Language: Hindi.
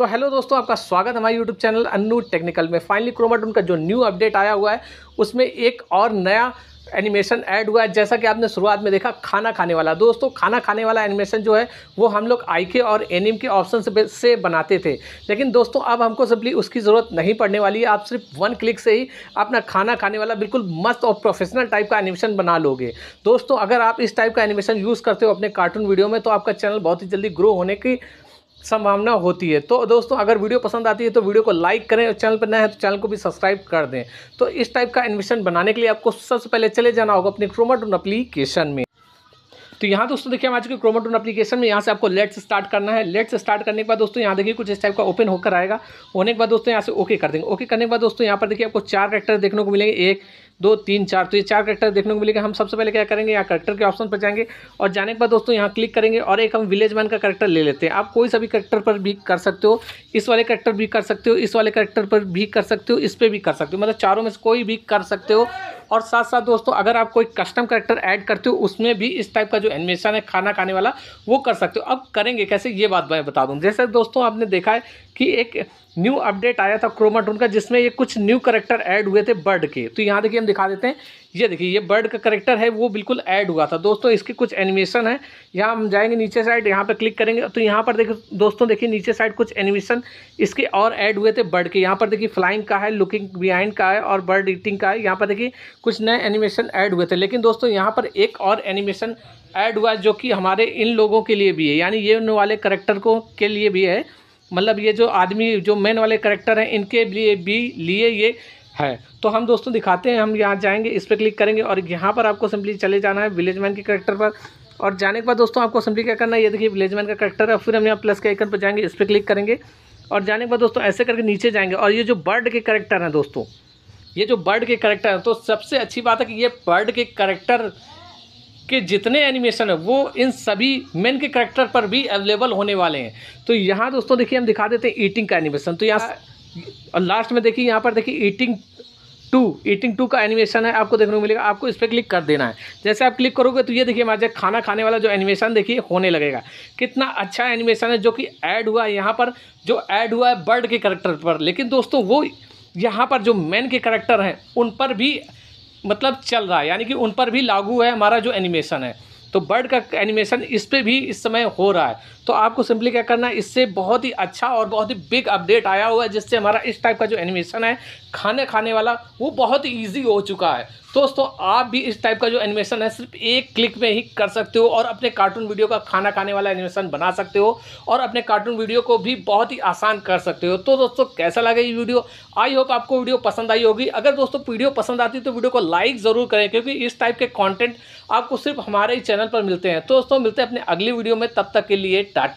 तो हेलो दोस्तों आपका स्वागत हमारे यूट्यूब चैनल अन्नू टेक्निकल में फाइनली क्रोमाट उनका जो न्यू अपडेट आया हुआ है उसमें एक और नया एनिमेशन ऐड हुआ है जैसा कि आपने शुरुआत में देखा खाना खाने वाला दोस्तों खाना खाने वाला एनिमेशन जो है वो हम लोग आई के और एनिम के ऑप्शन से बनाते थे लेकिन दोस्तों अब हमको सिंपली उसकी ज़रूरत नहीं पड़ने वाली है आप सिर्फ वन क्लिक से ही अपना खाना खाने वाला बिल्कुल मस्त और प्रोफेशनल टाइप का एनिमेशन बना लोगे दोस्तों अगर आप इस टाइप का एनिमेशन यूज़ करते हो अपने कार्टून वीडियो में तो आपका चैनल बहुत ही जल्दी ग्रो होने की संभावना होती है तो दोस्तों अगर वीडियो पसंद आती है तो वीडियो को लाइक करें और चैनल पर नया है तो चैनल को भी सब्सक्राइब कर दें तो इस टाइप का इन्वेस्टमेंट बनाने के लिए आपको सबसे पहले चले जाना होगा अपने क्रोमाटोन अप्लीकेशन में तो यहाँ दोस्तों देखिए हम आज के क्रोमाटोन अप्लीकेशन में यहाँ से आपको लेट्स स्टार्ट करना है लेट्स स्टार्ट करने के बाद दोस्तों यहाँ देखिए कुछ इस टाइप का ओपन होकर आएगा होने के बाद दोस्तों यहाँ से ओके कर देंगे ओके करने के बाद दोस्तों यहाँ पर देखिए आपको चार करेक्टर देखने को मिलेंगे एक दो तीन चार तो ये चार करेक्टर देखने को मिलेगा हम सबसे पहले क्या करेंगे यहाँ करेक्टर के ऑप्शन पर जाएंगे और जाने के बाद दोस्तों यहाँ क्लिक करेंगे और एक हम विलेज मैन का करेक्टर ले लेते हैं आप कोई सभी करेक्टर पर भी कर सकते हो इस वाले करेक्टर भी कर सकते हो इस वाले करेक्टर पर भी कर सकते हो इस पर भी कर सकते हो मतलब चारों में से कोई भी कर सकते हो और साथ साथ दोस्तों अगर आप कोई कस्टम करेक्टर ऐड करते हो उसमें भी इस टाइप का जो एनिमेशन है खाना खाने वाला वो कर सकते हो अब करेंगे कैसे ये बात मैं बता दूँ जैसे दोस्तों आपने देखा है कि एक न्यू अपडेट आया था क्रोमाटून का जिसमें ये कुछ न्यू करेक्टर ऐड हुए थे बर्ड के तो यहाँ देखिए हम दिखा देते हैं ये देखिए ये बर्ड का करेक्टर है वो बिल्कुल ऐड हुआ था दोस्तों इसके कुछ एनिमेशन है यहाँ हम जाएंगे नीचे साइड यहाँ पर क्लिक करेंगे तो यहाँ पर देखिए दोस्तों देखिए नीचे साइड कुछ एनिमेशन इसके और ऐड हुए थे बर्ड के यहाँ पर देखिए फ्लाइंग का है लुकिंग बिहाइंड का है और बर्ड ईटिंग का है यहाँ पर देखिए कुछ नए एनिमेशन ऐड हुए थे लेकिन दोस्तों यहाँ पर एक और एनिमेशन ऐड हुआ जो कि हमारे इन लोगों के लिए भी है यानी ये वाले करेक्टर को के लिए भी है मतलब ये जो आदमी जो मेन वाले करेक्टर हैं इनके लिए भी लिए ये है तो हम दोस्तों दिखाते हैं हम यहाँ जाएंगे इस पर क्लिक करेंगे और यहाँ पर आपको सिंपली चले जाना है विलेज मैन के करेक्टर पर और जाने के बाद दोस्तों आपको सिंपली क्या करना है ये देखिए विलेज मैन का करेक्टर है फिर हम यहाँ प्लस के आइकन पर जाएंगे इस पर क्लिक करेंगे और जाने के बाद दोस्तों ऐसे करके नीचे जाएंगे और ये जो बर्ड के करेक्टर हैं दोस्तों ये जो बर्ड के करेक्टर हैं तो सबसे अच्छी बात है कि ये बर्ड के करेक्टर के जितने एनिमेशन है वो इन सभी मेन के करेक्टर पर भी अवेलेबल होने वाले हैं तो यहाँ दोस्तों देखिए हम दिखा देते हैं ईटिंग का एनिमेशन तो यहाँ और लास्ट में देखिए यहाँ पर देखिए ईटिंग टू ईटिंग टू का एनिमेशन है आपको देखने को मिलेगा आपको इस पर क्लिक कर देना है जैसे आप क्लिक करोगे तो ये देखिए हमारे खाना खाने वाला जो एनिमेशन देखिए होने लगेगा कितना अच्छा एनिमेशन है जो कि ऐड हुआ है यहाँ पर जो ऐड हुआ है बर्ड के करेक्टर पर लेकिन दोस्तों वो यहाँ पर जो मैन के करेक्टर हैं उन पर भी मतलब चल रहा है यानी कि उन पर भी लागू है हमारा जो एनिमेशन है तो बर्ड का एनिमेशन इस पर भी इस समय हो रहा है तो आपको सिंपली क्या करना है इससे बहुत ही अच्छा और बहुत ही बिग अपडेट आया हुआ है जिससे हमारा इस टाइप का जो एनिमेशन है खाने खाने वाला वो बहुत ही ईजी हो चुका है तो दोस्तों आप भी इस टाइप का जो एनिमेशन है सिर्फ एक क्लिक में ही कर सकते हो और अपने कार्टून वीडियो का खाना खाने वाला एनिमेशन बना सकते हो और अपने कार्टून वीडियो को भी बहुत ही आसान कर सकते हो तो दोस्तों कैसा लगा ये वीडियो आई होप आपको वीडियो पसंद आई होगी अगर दोस्तों वीडियो पसंद आती तो वीडियो को लाइक ज़रूर करें क्योंकि इस टाइप के कॉन्टेंट आपको सिर्फ हमारे ही चैनल पर मिलते हैं तो दोस्तों मिलते हैं अपने अगली वीडियो में तब तक के लिए टाटा